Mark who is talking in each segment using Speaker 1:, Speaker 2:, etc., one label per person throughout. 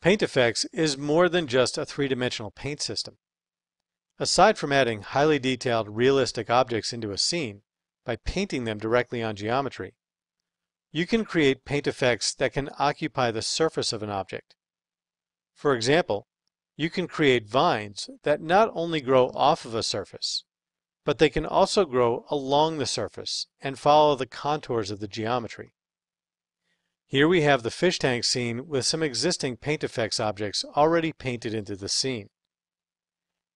Speaker 1: Paint Effects is more than just a three-dimensional paint system. Aside from adding highly detailed, realistic objects into a scene by painting them directly on geometry, you can create paint effects that can occupy the surface of an object. For example, you can create vines that not only grow off of a surface, but they can also grow along the surface and follow the contours of the geometry. Here we have the fish tank scene with some existing paint effects objects already painted into the scene.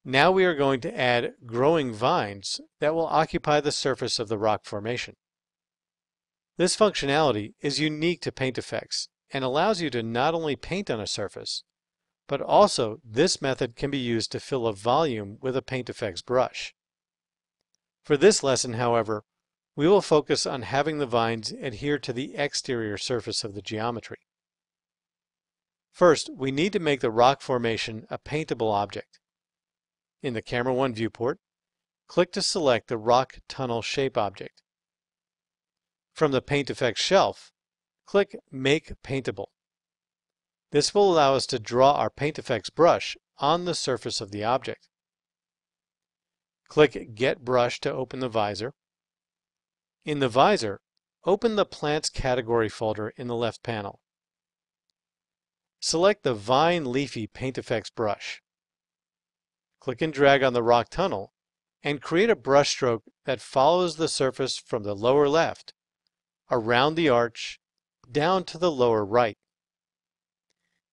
Speaker 1: Now we are going to add growing vines that will occupy the surface of the rock formation. This functionality is unique to paint effects and allows you to not only paint on a surface, but also this method can be used to fill a volume with a paint effects brush. For this lesson, however, we will focus on having the vines adhere to the exterior surface of the geometry. First, we need to make the rock formation a paintable object. In the Camera 1 viewport, click to select the Rock Tunnel Shape object. From the Paint Effects shelf, click Make Paintable. This will allow us to draw our Paint Effects brush on the surface of the object. Click Get Brush to open the visor in the visor, open the Plants category folder in the left panel. Select the Vine Leafy Paint Effects brush. Click and drag on the rock tunnel and create a brush stroke that follows the surface from the lower left, around the arch, down to the lower right.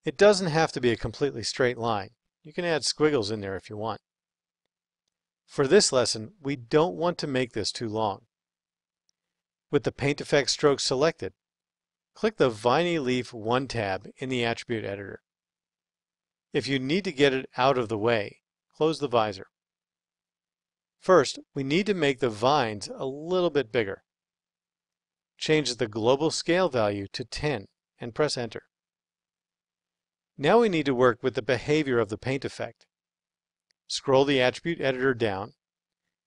Speaker 1: It doesn't have to be a completely straight line. You can add squiggles in there if you want. For this lesson, we don't want to make this too long with the paint effect stroke selected. Click the Viney Leaf 1 tab in the Attribute Editor. If you need to get it out of the way, close the visor. First, we need to make the vines a little bit bigger. Change the global scale value to 10 and press Enter. Now we need to work with the behavior of the paint effect. Scroll the Attribute Editor down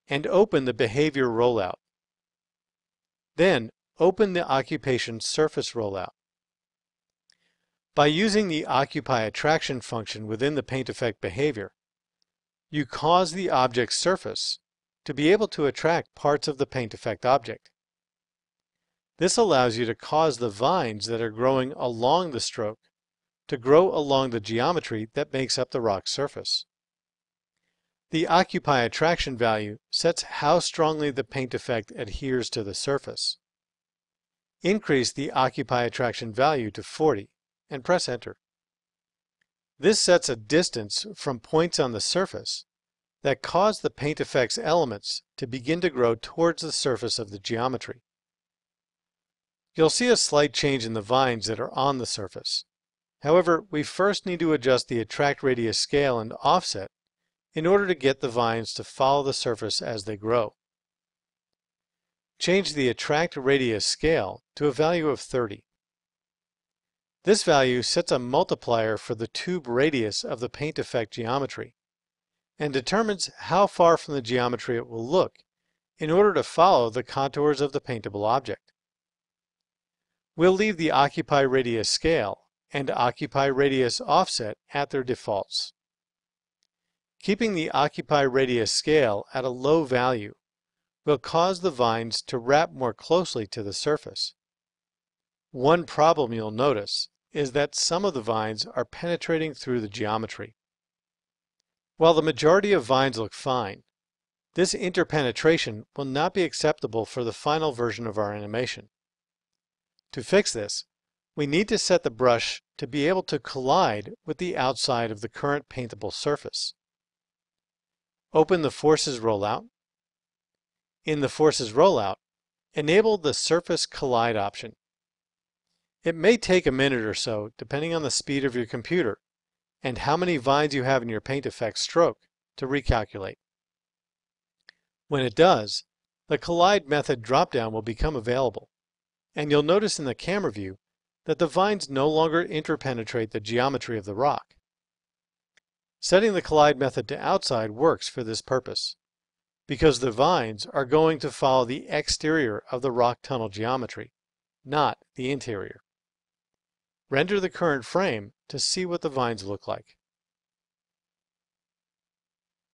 Speaker 1: and open the Behavior Rollout. Then open the occupation surface rollout. By using the occupy attraction function within the paint effect behavior, you cause the object's surface to be able to attract parts of the paint effect object. This allows you to cause the vines that are growing along the stroke to grow along the geometry that makes up the rock surface. The occupy attraction value sets how strongly the paint effect adheres to the surface. Increase the occupy attraction value to 40 and press enter. This sets a distance from points on the surface that cause the paint effect's elements to begin to grow towards the surface of the geometry. You'll see a slight change in the vines that are on the surface. However, we first need to adjust the attract radius scale and offset in order to get the vines to follow the surface as they grow. Change the attract radius scale to a value of 30. This value sets a multiplier for the tube radius of the paint effect geometry and determines how far from the geometry it will look in order to follow the contours of the paintable object. We'll leave the occupy radius scale and occupy radius offset at their defaults. Keeping the occupy radius scale at a low value will cause the vines to wrap more closely to the surface. One problem you'll notice is that some of the vines are penetrating through the geometry. While the majority of vines look fine, this interpenetration will not be acceptable for the final version of our animation. To fix this, we need to set the brush to be able to collide with the outside of the current paintable surface. Open the Forces rollout. In the Forces rollout, enable the Surface Collide option. It may take a minute or so, depending on the speed of your computer and how many vines you have in your Paint Effects stroke to recalculate. When it does, the Collide method dropdown will become available, and you'll notice in the camera view that the vines no longer interpenetrate the geometry of the rock. Setting the collide method to outside works for this purpose because the vines are going to follow the exterior of the rock tunnel geometry, not the interior. Render the current frame to see what the vines look like.